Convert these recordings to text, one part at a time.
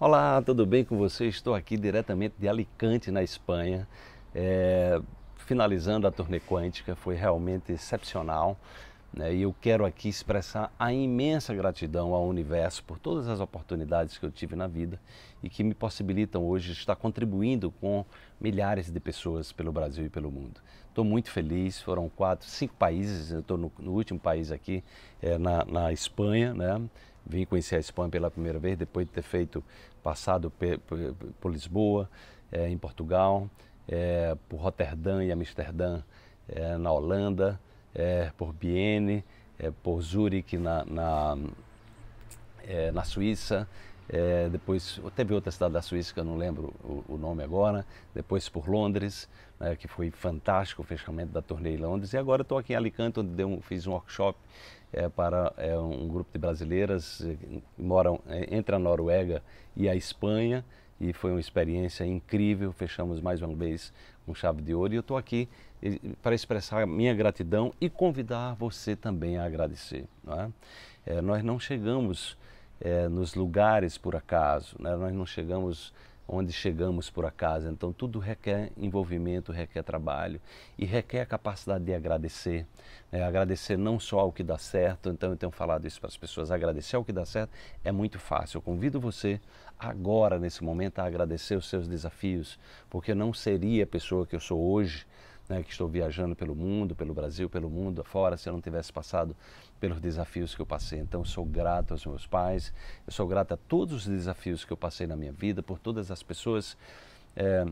Olá, tudo bem com você? Estou aqui diretamente de Alicante, na Espanha, é, finalizando a turnê quântica, foi realmente excepcional. Né? E eu quero aqui expressar a imensa gratidão ao universo por todas as oportunidades que eu tive na vida e que me possibilitam hoje estar contribuindo com milhares de pessoas pelo Brasil e pelo mundo. Estou muito feliz, foram quatro, cinco países, eu estou no, no, último país aqui, é, na, na Espanha, né? vim conhecer a Espanha pela primeira vez depois de ter feito passado por Lisboa, é, em Portugal, é, por Roterdã e Amsterdã é, na Holanda, por Bienne, por Zurique na, na, na Suíça, é, depois teve outra cidade da Suíça que eu não lembro o, o nome agora, depois por Londres, né, que foi fantástico o fechamento da turnê em Londres, e agora estou aqui em Alicante, onde um, fiz um workshop é, para é, um grupo de brasileiras é, que moram é, entre a Noruega e a Espanha, e foi uma experiência incrível, fechamos mais uma vez com chave de ouro, e eu estou aqui para expressar minha gratidão e convidar você também a agradecer. Não é? nós não chegamos é, nos lugares por acaso, né? nós não chegamos onde chegamos por acaso. Então, tudo requer envolvimento, requer trabalho e requer a capacidade de agradecer. Né? Agradecer não só ao que dá certo, então eu tenho falado isso para as pessoas: agradecer ao que dá certo é muito fácil. Eu convido você agora, nesse momento, a agradecer os seus desafios, porque não seria a pessoa que eu sou hoje né, que estou viajando pelo mundo, pelo Brasil, pelo mundo afora, se eu não tivesse passado pelos desafios que eu passei. Então, eu sou grato aos meus pais, eu sou grato a todos os desafios que eu passei na minha vida, por todas as pessoas é,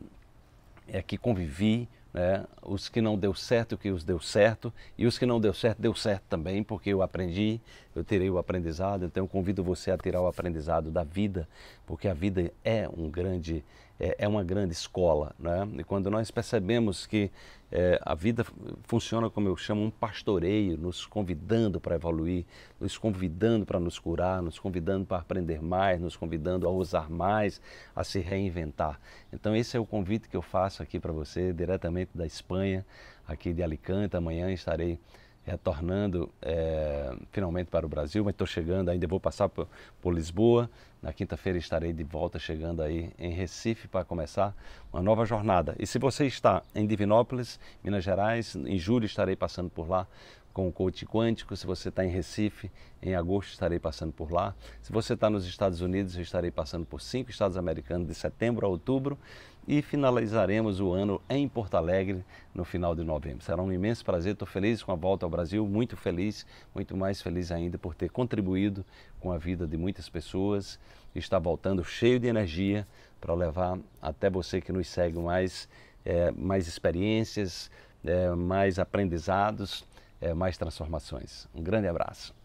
é, que convivi, né, os que não deu certo, que os deu certo, e os que não deu certo, deu certo também, porque eu aprendi, eu tirei o aprendizado, então eu convido você a tirar o aprendizado da vida, porque a vida é um grande é, é uma grande escola. Né? E quando nós percebemos que é, a vida funciona como eu chamo um pastoreio, nos convidando para evoluir, nos convidando para nos curar, nos convidando para aprender mais, nos convidando a usar mais, a se reinventar. Então esse é o convite que eu faço aqui para você, diretamente da Espanha, aqui de Alicante. Amanhã estarei retornando é, finalmente para o Brasil, mas estou chegando, ainda vou passar por, por Lisboa. Na quinta-feira estarei de volta, chegando aí em Recife para começar uma nova jornada. E se você está em Divinópolis, Minas Gerais, em julho estarei passando por lá com o coach quântico. Se você está em Recife, em agosto estarei passando por lá. Se você está nos Estados Unidos, eu estarei passando por cinco estados americanos de setembro a outubro e finalizaremos o ano em Porto Alegre no final de novembro. Será um imenso prazer, estou feliz com a volta ao Brasil, muito feliz, muito mais feliz ainda por ter contribuído com a vida de muitas pessoas. Está voltando cheio de energia para levar até você que nos segue mais, é, mais experiências, é, mais aprendizados é, mais transformações. Um grande abraço.